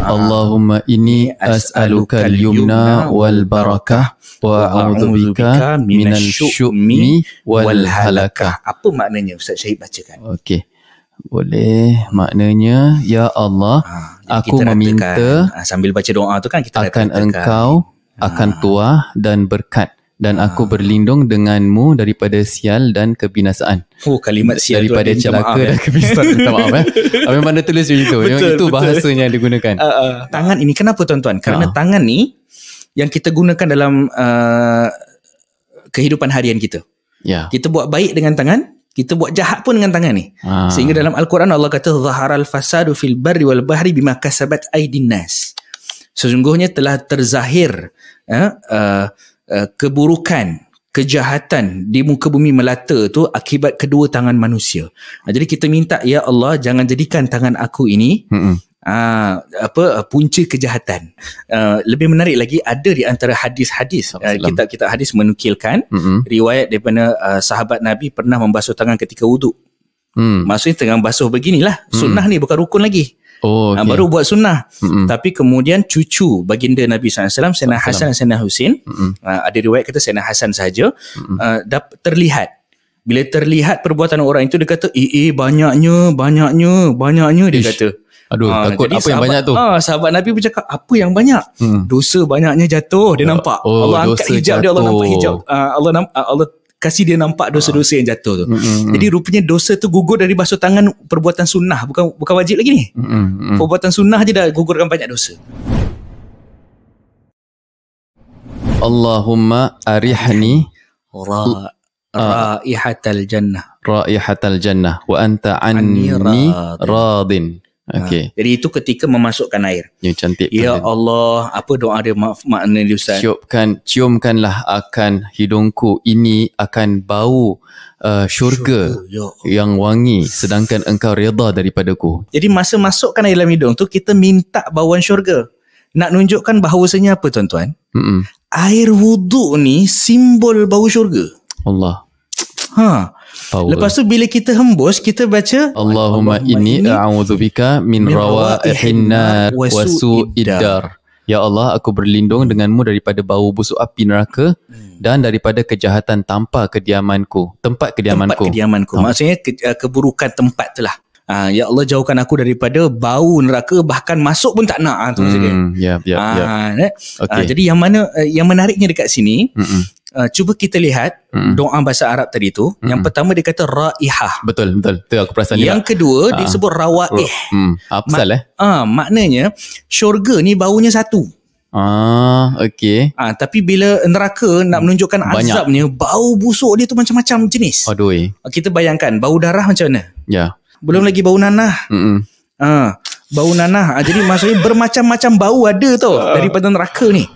اللهم إني أسألك اليمنى والبركة وأعوذ بك من الشؤم والهلكة apa maknanya Ustaz Syahid bacakan Okey. Boleh maknanya ya Allah ha, aku meminta ratakan, ha, sambil baca doa tu kan kita akan ratakan. engkau ha. akan tua dan berkat dan ha. aku berlindung denganmu daripada sial dan kebinasaan. Oh kalimat sial daripada tu celaka maaf, dan eh. kebinasaan. minta maaf eh. Apa yang pandai tulis begitu. Betul, itu betul. bahasanya yang digunakan. Uh, uh. Tangan ini kenapa tuan-tuan? Kerana uh. tangan ni yang kita gunakan dalam uh, kehidupan harian kita. Ya. Yeah. Kita buat baik dengan tangan, kita buat jahat pun dengan tangan ni. Ha. Sehingga dalam al-Quran Allah kata zaharal fasadu fil barri wal bahri bima kasabat aidin nas. Sesungguhnya telah terzahir eh, uh, Uh, keburukan kejahatan di muka bumi melata tu akibat kedua tangan manusia. Ah, jadi kita minta ya Allah jangan jadikan tangan aku ini ah, uh, apa punca kejahatan. Uh, lebih menarik lagi ada di antara hadis-hadis uh, kitab-kitab hadis menukilkan Mm-mm. riwayat daripada uh, sahabat Nabi pernah membasuh tangan ketika wuduk. Hmm. Maksudnya tengah basuh beginilah. Hmm. Sunnah hmm. ni bukan rukun lagi. Oh, okay. Baru buat sunnah. Mm-hmm. Tapi kemudian cucu baginda Nabi SAW, Sayyidina Hasan Assalam. dan Sayyidina Husin, mm-hmm. Ah, ada riwayat kata Sayyidina Hasan sahaja, mm-hmm. terlihat. Bila terlihat perbuatan orang itu, dia kata, eh, eh banyaknya, banyaknya, banyaknya, dia Ish. kata. Aduh, ha, takut apa sahabat, yang banyak tu. Ha, sahabat Nabi pun cakap, apa yang banyak? Hmm. Dosa banyaknya jatuh, dia oh, nampak. Oh, Allah angkat hijab jatuh. dia, Allah nampak hijab. Uh, Allah, uh, Allah kasih dia nampak dosa-dosa yang jatuh tu. Mm-hmm. Jadi rupanya dosa tu gugur dari basuh tangan perbuatan sunnah bukan bukan wajib lagi ni. Mm-hmm. Perbuatan sunnah je dah gugurkan banyak dosa. Allahumma arihni ra raihatal jannah. Raihatal jannah wa anta anni, radin. Okay. Ha, jadi itu ketika memasukkan air. Yang cantik. Ya kan. Allah, apa doa dia maaf makna dia Ustaz? Ciumkan, ciumkanlah akan hidungku ini akan bau uh, syurga, syurga ya yang wangi sedangkan engkau redha daripadaku. Jadi masa masukkan air dalam hidung tu kita minta bauan syurga. Nak nunjukkan bahawasanya apa tuan-tuan? Mm-mm. Air wudu ni simbol bau syurga. Allah. Ha. Power. Lepas tu bila kita hembus, kita baca Allahumma inni a'udzubika min rawa'ihin nar wa su'id Ya Allah, aku berlindung denganmu daripada bau busuk api neraka hmm. dan daripada kejahatan tanpa kediamanku, tempat kediamanku. Tempat kediamanku. Ha. Maksudnya ke, eh, keburukan tempat telah. Ha, ah, ya Allah jauhkan aku daripada bau neraka bahkan masuk pun tak nak. Ha, hmm, ya, ya, ha, ya. Ah, eh. Okay. Ha, jadi yang mana eh, yang menariknya dekat sini, Mm-mm uh, cuba kita lihat hmm. doa bahasa Arab tadi tu. Hmm. Yang pertama dia kata raihah. Betul, betul. Itu aku perasan dia. Yang kedua uh, dia ah. sebut rawaih. Oh, hmm. Apa Ma- salah? Ah, uh, maknanya syurga ni baunya satu. Ah, okey. Ah, tapi bila neraka nak menunjukkan Banyak. azabnya, bau busuk dia tu macam-macam jenis. Aduh. Eh. Ah, kita bayangkan bau darah macam mana? Ya. Yeah. Belum hmm. lagi bau nanah. Hmm. Ah, bau nanah. Ah, jadi maksudnya bermacam-macam bau ada tu tau daripada neraka ni.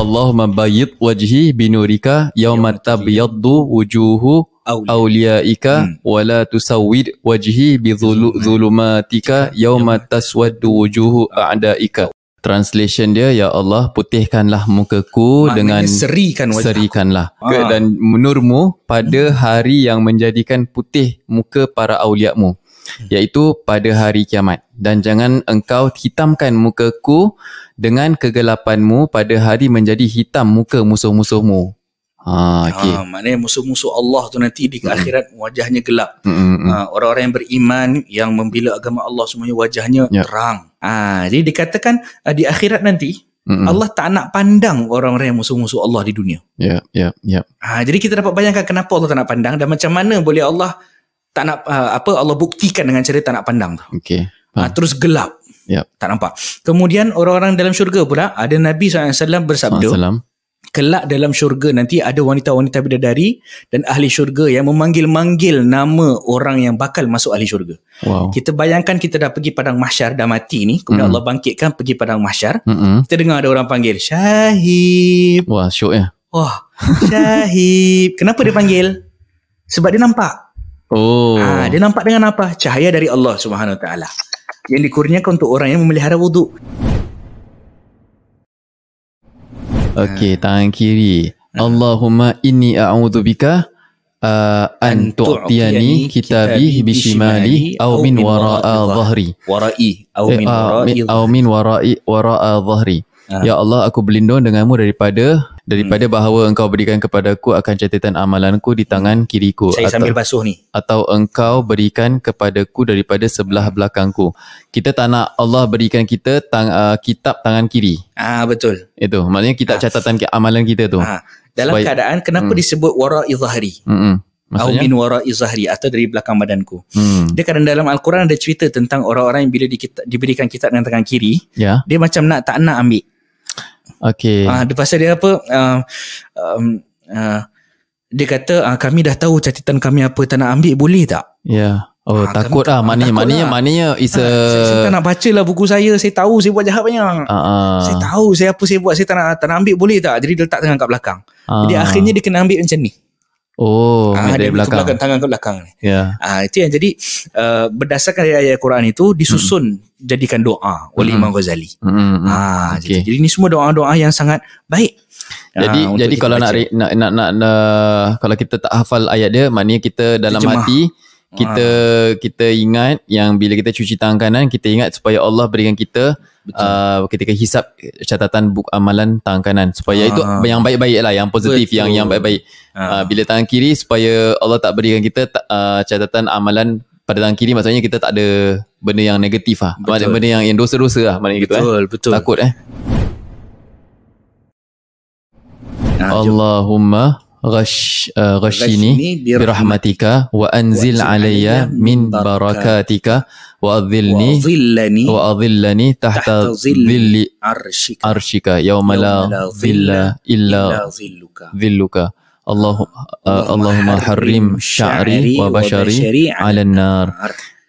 Allahumma bayyid wajhi binurika yawma tabyaddu wujuhu awliyaika hmm. wa la tusawwid wajhi bi dhulumatika yawma taswaddu wujuhu a'daika. Translation dia ya Allah putihkanlah mukaku Maknanya dengan serikan wajah. serikanlah ah. dan menurmu pada hmm. hari yang menjadikan putih muka para auliakmu. Hmm. iaitu pada hari kiamat dan jangan engkau hitamkan mukaku dengan kegelapanmu pada hari menjadi hitam muka musuh-musuhmu ha okey ha, maknanya musuh-musuh Allah tu nanti di mm-hmm. akhirat wajahnya gelap mm-hmm. ha, orang-orang yang beriman yang membela agama Allah semuanya wajahnya yep. Ya. terang ha jadi dikatakan di akhirat nanti Mm-mm. Allah tak nak pandang orang-orang yang musuh-musuh Allah di dunia. yeah, yeah, Yeah. Ha, jadi kita dapat bayangkan kenapa Allah tak nak pandang dan macam mana boleh Allah tak nak uh, apa Allah buktikan dengan cara tak nak pandang tu. Okey. Ha. Uh, terus gelap. Yep. Tak nampak. Kemudian orang-orang dalam syurga pula ada Nabi SAW bersabda. Assalamualaikum. Kelak dalam syurga nanti ada wanita-wanita bidadari dan ahli syurga yang memanggil-manggil nama orang yang bakal masuk ahli syurga. Wow. Kita bayangkan kita dah pergi padang mahsyar dah mati ni, kemudian mm. Allah bangkitkan pergi padang mahsyar. Mm-mm. Kita dengar ada orang panggil, "Syahib." Wah, syok ya. Wah, "Syahib." Kenapa dia panggil? Sebab dia nampak. Oh. Ha, dia nampak dengan apa? Cahaya dari Allah Subhanahu Wa Taala yang dikurniakan untuk orang yang memelihara wuduk. Okey, ah. tangan kiri. Hmm. Allahumma inni a'udzu bika Uh, an tu'tiyani kitabi bi shimali aw min warai dhahri wara'i aw min wara'i wara'i eh, wara'a dhahri Ha. Ya Allah aku berlindung denganmu daripada daripada hmm. bahawa engkau berikan kepadaku akan catatan amalanku di tangan kiriku saya atau, sambil basuh ni atau engkau berikan kepadaku daripada sebelah belakangku kita tak nak Allah berikan kita tang, uh, kitab tangan kiri ah betul itu maknanya kitab ha. catatan amalan kita tu ha. dalam Supaya, keadaan kenapa hmm. disebut wara'i zahri hmm Maksudnya? Aumin wara izahri atau dari belakang badanku. Hmm. Dia kadang dalam Al-Quran ada cerita tentang orang-orang yang bila di, diberikan kitab dengan tangan kiri, yeah. dia macam nak tak nak ambil. Okay. Uh, ah, dia pasal dia apa? Uh, um, uh, dia kata uh, kami dah tahu catatan kami apa tak nak ambil boleh tak? Ya. Yeah. Oh ha, takut lah maknanya, maknanya lah. Maknanya is a... saya, saya tak nak baca lah buku saya Saya tahu saya buat jahat banyak uh Saya tahu saya apa saya buat Saya tak nak, tak nak ambil boleh tak Jadi dia letak tengah kat belakang uh Jadi akhirnya dia kena ambil macam ni Oh, ah, dia belakang. belakang tangan ke belakang. Ya. Yeah. Ah, itu yang jadi uh, berdasarkan ayat-ayat Quran itu disusun mm. jadikan doa oleh mm. Imam hmm. Ghazali. hmm, hmm, hmm. Ah, okay. jadi, jadi ini semua doa-doa yang sangat baik. Ah, jadi uh, jadi kalau nak, nak nak nak nak uh, kalau kita tak hafal ayat dia maknanya kita dalam Terjemah. hati kita uh. kita ingat yang bila kita cuci tangan kanan kita ingat supaya Allah berikan kita Betul. Uh, ketika hisap catatan buk uh, amalan tangan kanan supaya uh, itu ah. yang baik-baik lah yang positif betul. yang yang baik-baik uh. bila tangan kiri supaya Allah tak berikan kita uh, catatan amalan pada tangan kiri maksudnya kita tak ada benda yang negatif lah betul. benda yang, yang dosa-dosa lah eh. betul, gitu, betul. Eh. betul. takut eh nah, Allahumma ghash uh, ghashini bi rahmatika wa anzil alayya min barakatika wa adhilni wa adhillani tahta dhilli arshika, arshika yawma la dhilla illa dhilluka, dhilluka. Allah, uh, Allahumma harrim sya'ri wa bashari ala nar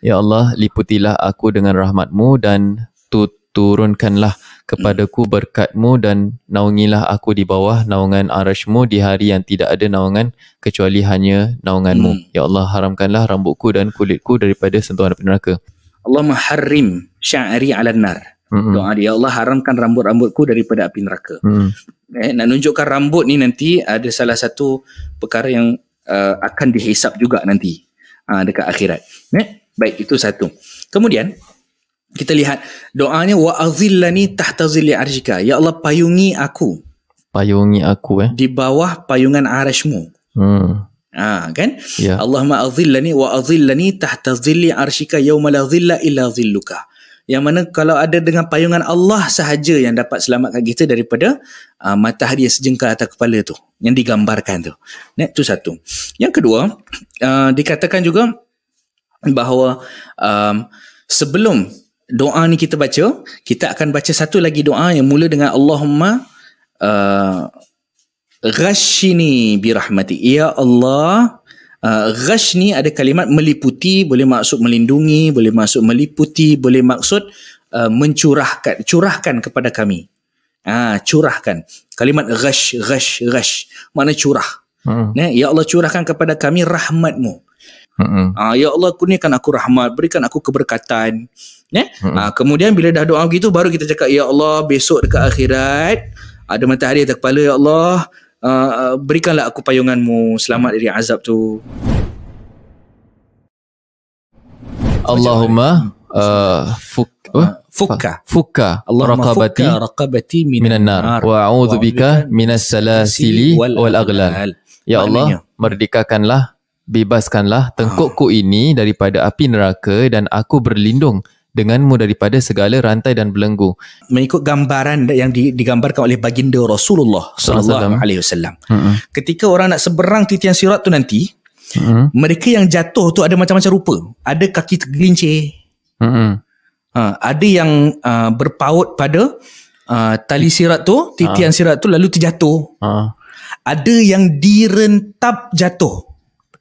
Ya Allah, liputilah aku dengan rahmatmu dan tu, turunkanlah kepadaku berkatmu dan naungilah aku di bawah naungan arashmu di hari yang tidak ada naungan kecuali hanya naunganmu. Hmm. Ya Allah haramkanlah rambutku dan kulitku daripada sentuhan api neraka. Allah maharim sya'ri ala nar. Hmm. Doa dia, ya Allah haramkan rambut-rambutku daripada api neraka. Hmm. Eh, nak nunjukkan rambut ni nanti ada salah satu perkara yang uh, akan dihisap juga nanti uh, dekat akhirat. Eh? Baik, itu satu. Kemudian, kita lihat doanya wa azillani tahta zilli arjika ya Allah payungi aku payungi aku eh di bawah payungan arashmu hmm ah ha, kan yeah. Allahumma azillani wa azillani tahta zilli arjika yauma la zilla illa zilluka yang mana kalau ada dengan payungan Allah sahaja yang dapat selamatkan kita daripada uh, matahari yang sejengkal atas kepala tu yang digambarkan tu Nek tu satu yang kedua uh, dikatakan juga bahawa um, sebelum doa ni kita baca, kita akan baca satu lagi doa yang mula dengan Allahumma uh, ghashini birahmati. Ya Allah, uh, ghash ada kalimat meliputi, boleh maksud melindungi, boleh maksud meliputi, boleh maksud uh, mencurahkan, curahkan kepada kami. Ah, curahkan. Kalimat ghash, ghash, ghash. Mana curah? Hmm. Ya Allah curahkan kepada kami rahmatmu. Uh, ya Allah kurniakan aku rahmat, berikan aku keberkatan. Ya. Yeah? Uh, kemudian bila dah doa begitu baru kita cakap ya Allah besok dekat akhirat ada matahari atas kepala ya Allah uh, berikanlah aku payunganmu selamat dari azab tu. Allahumma uh, fuk Fukka Fukka Allahumma rakabati fukka rakabati minan, minan nar Wa a'udhu bika minas salasili wal aghlal Ya Allah Merdekakanlah bebaskanlah tengkukku ini daripada api neraka dan aku berlindung denganmu daripada segala rantai dan belenggu. Mengikut gambaran yang digambarkan oleh baginda Rasulullah sallallahu alaihi wasallam. Ketika orang nak seberang titian sirat tu nanti, hmm mereka yang jatuh tu ada macam-macam rupa. Ada kaki tergelincir. hmm Ha, ada yang uh, berpaut pada uh, tali sirat tu, titian ha. sirat tu lalu terjatuh. Ha. Ada yang direntap jatuh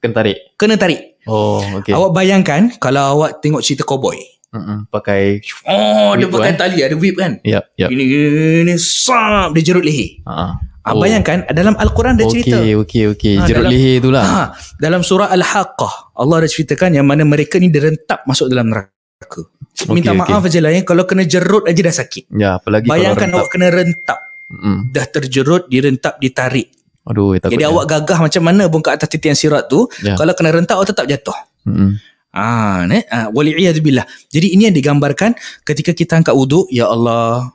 kena tarik. Kena tarik. Oh, okey. Awak bayangkan kalau awak tengok cerita cowboy. Mm-mm, pakai oh dia pakai kan? tali ada whip kan yep, yep. ini ini sap dia jerut leher ha. Oh. bayangkan dalam al-Quran ada okay, cerita okey okey okey ah, ha, jerut dalam, leher itulah ha, dalam surah al-haqqah Allah dah ceritakan yang mana mereka ni direntap masuk dalam neraka okay, minta okay. maaf aja lah ya kalau kena jerut aja dah sakit ya apalagi bayangkan awak kena rentap mm. dah terjerut direntap ditarik Aduh, eh, takut Jadi dia. awak gagah macam mana pun ke atas titian sirat tu, ya. kalau kena rentak awak tetap jatuh. Mm-hmm. Ah, ah Jadi ini yang digambarkan ketika kita angkat wuduk, ya Allah.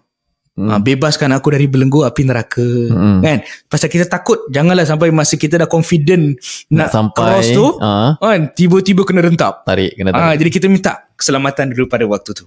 Mm. Ah, bebaskan aku dari belenggu api neraka. mm Kan? Pasal kita takut janganlah sampai masa kita dah confident nak, nak sampai cross tu, uh kan, tiba-tiba kena rentap. Tarik, kena ha, tarik. Ah, jadi kita minta keselamatan dulu pada waktu tu.